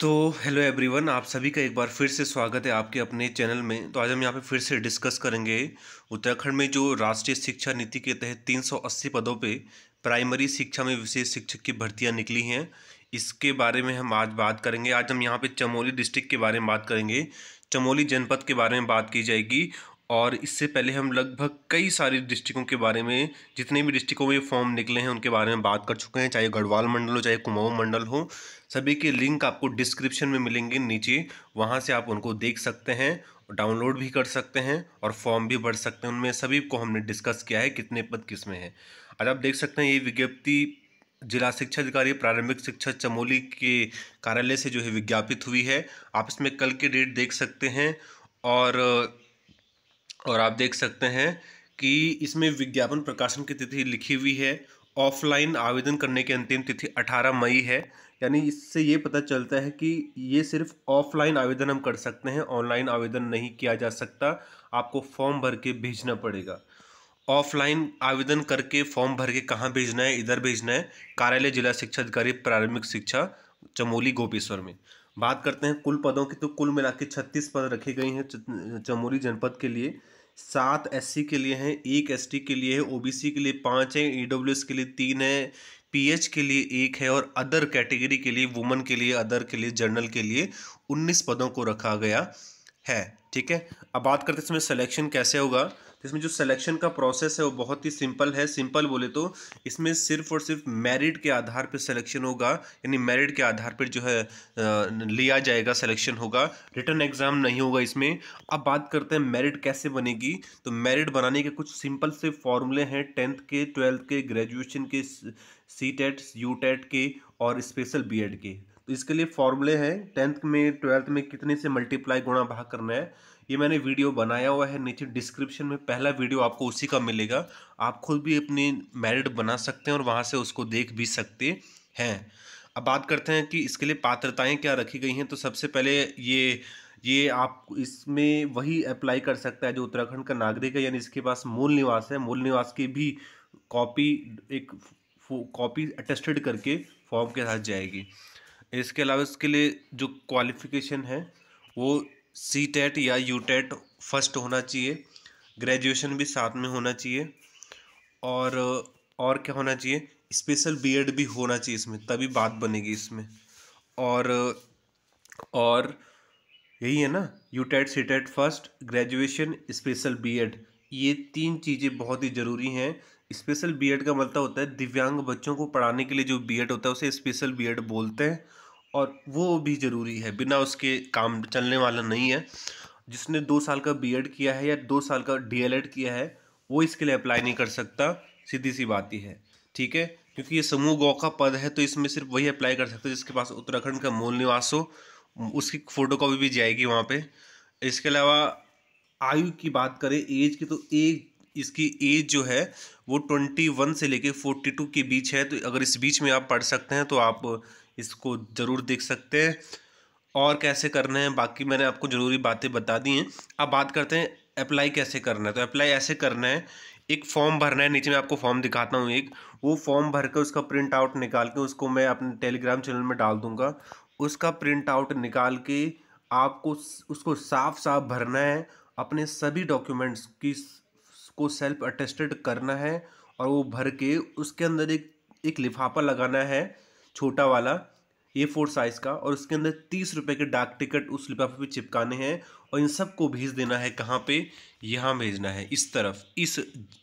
तो hello everyone आप सभी का एक बार फिर से स्वागत है आपके अपने चैनल में तो आज हम यहाँ पे फिर से डिस्कस करेंगे उत्तराखंड में जो राष्ट्रीय शिक्षा नीति के तहत 380 पदों पे प्राइमरी शिक्षा में विशेष शिक्षक की भर्तियाँ निकली हैं इसके बारे में हम आज बात करेंगे आज हम यहाँ पे चमोली डिस्ट्रिक्ट के बारे में बात करेंगे चमोली जनपद के बारे में बात की जाएगी और इससे पहले हम लगभग कई सारी डिस्ट्रिक्टों के बारे में जितने भी डिस्ट्रिक्टों में फॉर्म निकले हैं उनके बारे में बात कर चुके हैं चाहे गढ़वाल मंडल हो चाहे कुमाऊं मंडल हो सभी के लिंक आपको डिस्क्रिप्शन में मिलेंगे नीचे वहाँ से आप उनको देख सकते हैं डाउनलोड भी कर सकते हैं और फॉर्म भी भर सकते हैं उनमें सभी को हमने डिस्कस किया है कितने पद किस में है आज आप देख सकते हैं ये विज्ञप्ति जिला शिक्षा अधिकारी प्रारंभिक शिक्षा चमोली के कार्यालय से जो है विज्ञापित हुई है आप इसमें कल के डेट देख सकते हैं और और आप देख सकते हैं कि इसमें विज्ञापन प्रकाशन की तिथि लिखी हुई है ऑफलाइन आवेदन करने की अंतिम तिथि 18 मई है यानी इससे ये पता चलता है कि ये सिर्फ ऑफलाइन आवेदन हम कर सकते हैं ऑनलाइन आवेदन नहीं किया जा सकता आपको फॉर्म भर के भेजना पड़ेगा ऑफलाइन आवेदन करके फॉर्म भर के कहाँ भेजना है इधर भेजना है कार्यालय जिला शिक्षा अधिकारी प्रारंभिक शिक्षा चमोली गोपेश्वर में बात करते हैं कुल पदों की तो कुल मिला के छत्तीस पद रखे गई हैं चमोली जनपद के लिए सात एस के लिए हैं एक एस के लिए है ओ के लिए पाँच हैं ई e के लिए तीन है पी के लिए एक है और अदर कैटेगरी के लिए वुमन के लिए अदर के लिए जनरल के लिए उन्नीस पदों को रखा गया है ठीक है अब बात करते हैं इसमें सिलेक्शन कैसे होगा इसमें जो सिलेक्शन का प्रोसेस है वो बहुत ही सिंपल है सिंपल बोले तो इसमें सिर्फ और सिर्फ मेरिट के आधार पर सिलेक्शन होगा यानी मेरिट के आधार पर जो है लिया जाएगा सिलेक्शन होगा रिटर्न एग्ज़ाम नहीं होगा इसमें अब बात करते हैं मेरिट कैसे बनेगी तो मेरिट बनाने के कुछ सिंपल से फॉर्मूले हैं टेंथ के ट्वेल्थ के ग्रेजुएशन के सी टेट यू टेट के और स्पेशल बी एड के तो इसके लिए फॉर्मूले हैं टेंथ में ट्वेल्थ में कितने से मल्टीप्लाई गुणा भाग करना है ये मैंने वीडियो बनाया हुआ है नीचे डिस्क्रिप्शन में पहला वीडियो आपको उसी का मिलेगा आप खुद भी अपनी मेरिट बना सकते हैं और वहाँ से उसको देख भी सकते हैं अब बात करते हैं कि इसके लिए पात्रताएँ क्या रखी गई हैं तो सबसे पहले ये ये आप इसमें वही अप्लाई कर सकता है जो उत्तराखंड का नागरिक है यानी इसके पास मूल निवास है मूल निवास की भी कॉपी एक कॉपी अटेस्टेड करके फॉर्म के साथ जाएगी इसके अलावा इसके लिए जो क्वालिफिकेशन है वो सी टेट e या यू टेट फर्स्ट होना चाहिए ग्रेजुएशन भी साथ में होना चाहिए और और क्या होना चाहिए स्पेशल बीएड भी होना चाहिए इसमें तभी बात बनेगी इसमें और और यही है ना U TET C TET first graduation special BEd ये तीन चीज़ें बहुत ही ज़रूरी हैं स्पेशल बीएड का मतलब होता है दिव्यांग बच्चों को पढ़ाने के लिए जो बीएड होता है उसे स्पेशल बीएड बोलते हैं और वो भी ज़रूरी है बिना उसके काम चलने वाला नहीं है जिसने दो साल का बी किया है या दो साल का डी किया है वो इसके लिए अप्लाई नहीं कर सकता सीधी सी बात ही है ठीक है क्योंकि ये समूह गौ का पद है तो इसमें सिर्फ वही अप्लाई कर सकते हैं जिसके पास उत्तराखंड का मूल निवास हो उसकी फ़ोटो कॉपी भी जाएगी वहाँ पे इसके अलावा आयु की बात करें एज की तो एक इसकी एज जो है वो ट्वेंटी वन से लेके फोर्टी टू के बीच है तो अगर इस बीच में आप पढ़ सकते हैं तो आप इसको ज़रूर देख सकते हैं और कैसे करना है बाकी मैंने आपको ज़रूरी बातें बता दी हैं अब बात करते हैं अप्लाई कैसे करना है तो अप्लाई ऐसे करना है एक फॉर्म भरना है नीचे मैं आपको फॉर्म दिखाता हूँ एक वो फॉर्म भर कर उसका प्रिंट आउट निकाल के उसको मैं अपने टेलीग्राम चैनल में डाल दूँगा उसका प्रिंट आउट निकाल के आपको उसको साफ साफ भरना है अपने सभी डॉक्यूमेंट्स की को सेल्फ अटेस्टेड करना है और वो भर के उसके अंदर एक एक लिफाफा लगाना है छोटा वाला ए फोर साइज़ का और उसके अंदर तीस रुपये के डाक टिकट उस लिफाफे पे चिपकाने हैं और इन सबको भेज देना है कहाँ पे यहाँ भेजना है इस तरफ इस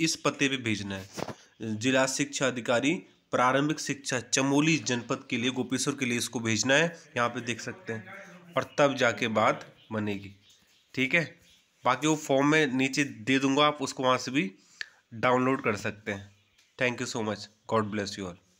इस पते पे भेजना है जिला शिक्षा अधिकारी प्रारंभिक शिक्षा चमोली जनपद के लिए गोपेश्वर के लिए इसको भेजना है यहाँ पे देख सकते हैं और तब जाके बात बनेगी ठीक है बाकी वो फॉर्म में नीचे दे दूँगा आप उसको वहाँ से भी डाउनलोड कर सकते हैं thank you so much God bless you all